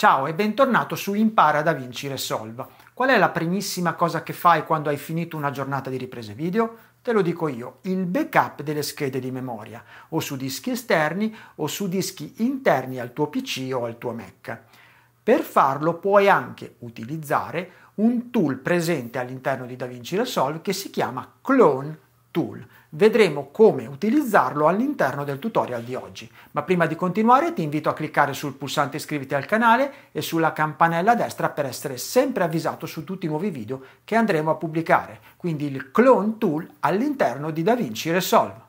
Ciao e bentornato su Impara da vincere e Qual è la primissima cosa che fai quando hai finito una giornata di riprese video? Te lo dico io, il backup delle schede di memoria, o su dischi esterni o su dischi interni al tuo PC o al tuo Mac. Per farlo puoi anche utilizzare un tool presente all'interno di DaVinci Resolve che si chiama Clone Tool. Vedremo come utilizzarlo all'interno del tutorial di oggi, ma prima di continuare ti invito a cliccare sul pulsante iscriviti al canale e sulla campanella a destra per essere sempre avvisato su tutti i nuovi video che andremo a pubblicare, quindi il clone tool all'interno di DaVinci Resolve.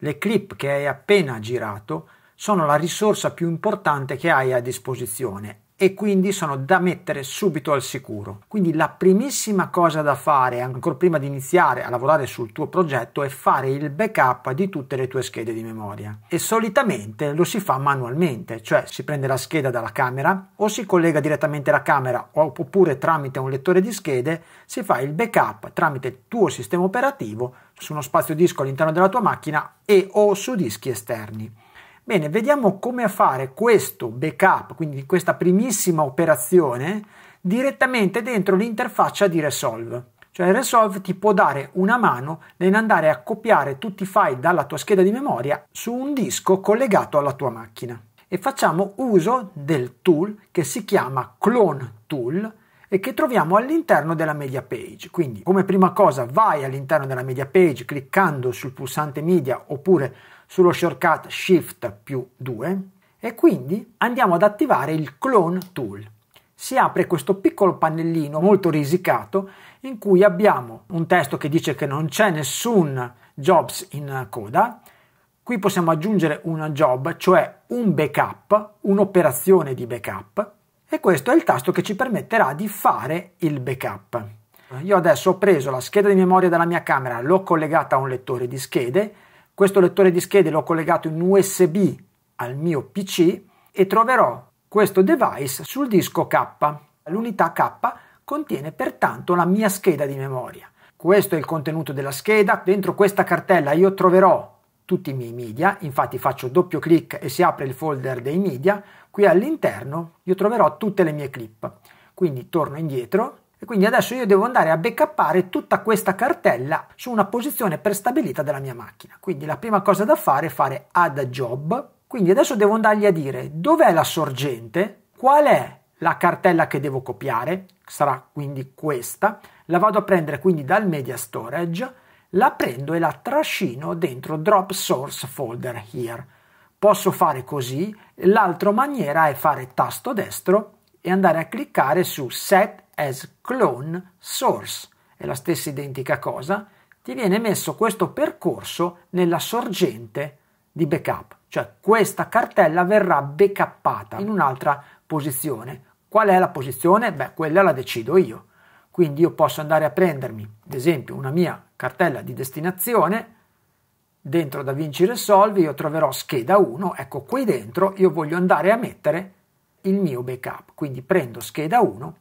Le clip che hai appena girato sono la risorsa più importante che hai a disposizione e quindi sono da mettere subito al sicuro. Quindi la primissima cosa da fare, ancora prima di iniziare a lavorare sul tuo progetto, è fare il backup di tutte le tue schede di memoria. E solitamente lo si fa manualmente, cioè si prende la scheda dalla camera o si collega direttamente alla camera oppure tramite un lettore di schede si fa il backup tramite il tuo sistema operativo su uno spazio disco all'interno della tua macchina e o su dischi esterni. Bene, vediamo come fare questo backup, quindi questa primissima operazione, direttamente dentro l'interfaccia di Resolve. Cioè Resolve ti può dare una mano nell'andare a copiare tutti i file dalla tua scheda di memoria su un disco collegato alla tua macchina. E facciamo uso del tool che si chiama Clone Tool e che troviamo all'interno della media page. Quindi come prima cosa vai all'interno della media page cliccando sul pulsante media oppure sullo shortcut Shift più 2 e quindi andiamo ad attivare il Clone Tool. Si apre questo piccolo pannellino molto risicato in cui abbiamo un testo che dice che non c'è nessun jobs in coda. Qui possiamo aggiungere una job, cioè un backup, un'operazione di backup e questo è il tasto che ci permetterà di fare il backup. Io adesso ho preso la scheda di memoria della mia camera, l'ho collegata a un lettore di schede questo lettore di schede l'ho collegato in USB al mio PC e troverò questo device sul disco K. L'unità K contiene pertanto la mia scheda di memoria. Questo è il contenuto della scheda. Dentro questa cartella io troverò tutti i miei media, infatti faccio doppio clic e si apre il folder dei media, qui all'interno io troverò tutte le mie clip. Quindi torno indietro e quindi adesso io devo andare a backuppare tutta questa cartella su una posizione prestabilita della mia macchina. Quindi la prima cosa da fare è fare add job. Quindi adesso devo andargli a dire dov'è la sorgente, qual è la cartella che devo copiare, sarà quindi questa. La vado a prendere quindi dal media storage, la prendo e la trascino dentro drop source folder here. Posso fare così, l'altra maniera è fare tasto destro e andare a cliccare su set as clone source, è la stessa identica cosa, ti viene messo questo percorso nella sorgente di backup, cioè questa cartella verrà backuppata in un'altra posizione. Qual è la posizione? Beh, quella la decido io. Quindi io posso andare a prendermi, ad esempio, una mia cartella di destinazione, dentro da Vinci Resolve io troverò scheda 1, ecco qui dentro io voglio andare a mettere il mio backup, quindi prendo scheda 1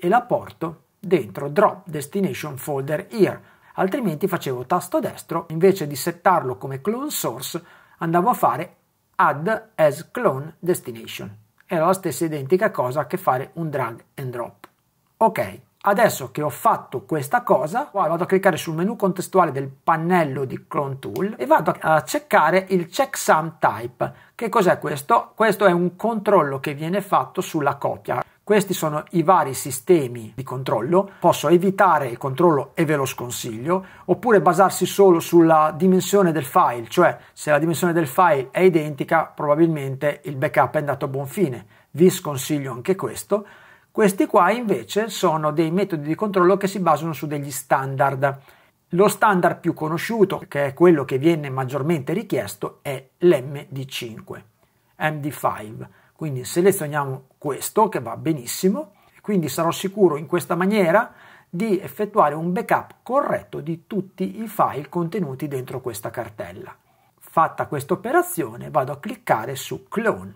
e la porto dentro Drop Destination Folder Here, altrimenti facevo tasto destro, invece di settarlo come clone source andavo a fare Add as Clone Destination. Era la stessa identica cosa che fare un drag and drop. Ok, adesso che ho fatto questa cosa, vado a cliccare sul menu contestuale del pannello di Clone Tool e vado a cercare il checksum type. Che cos'è questo? Questo è un controllo che viene fatto sulla copia. Questi sono i vari sistemi di controllo. Posso evitare il controllo e ve lo sconsiglio, oppure basarsi solo sulla dimensione del file, cioè se la dimensione del file è identica, probabilmente il backup è andato a buon fine. Vi sconsiglio anche questo. Questi qua invece sono dei metodi di controllo che si basano su degli standard. Lo standard più conosciuto, che è quello che viene maggiormente richiesto, è l'MD5, MD5. Quindi selezioniamo questo che va benissimo, quindi sarò sicuro in questa maniera di effettuare un backup corretto di tutti i file contenuti dentro questa cartella. Fatta questa operazione vado a cliccare su Clone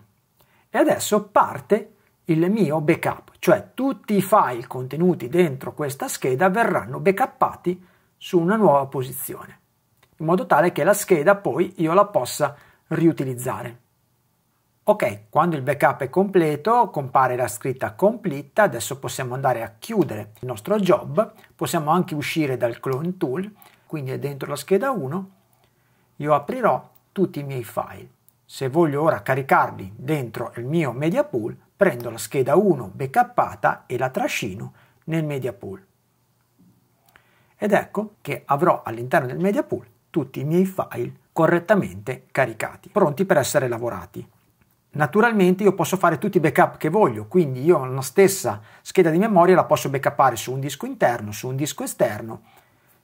e adesso parte il mio backup, cioè tutti i file contenuti dentro questa scheda verranno backuppati su una nuova posizione, in modo tale che la scheda poi io la possa riutilizzare. Ok, quando il backup è completo compare la scritta complete, adesso possiamo andare a chiudere il nostro job, possiamo anche uscire dal clone tool, quindi è dentro la scheda 1, io aprirò tutti i miei file. Se voglio ora caricarli dentro il mio media pool, prendo la scheda 1 backuppata e la trascino nel media pool. Ed ecco che avrò all'interno del media pool tutti i miei file correttamente caricati, pronti per essere lavorati. Naturalmente io posso fare tutti i backup che voglio, quindi io ho la stessa scheda di memoria la posso backupare su un disco interno, su un disco esterno,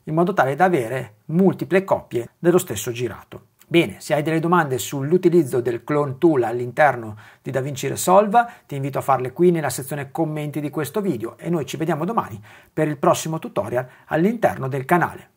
in modo tale da avere multiple copie dello stesso girato. Bene, se hai delle domande sull'utilizzo del clone tool all'interno di DaVinci Resolve, ti invito a farle qui nella sezione commenti di questo video e noi ci vediamo domani per il prossimo tutorial all'interno del canale.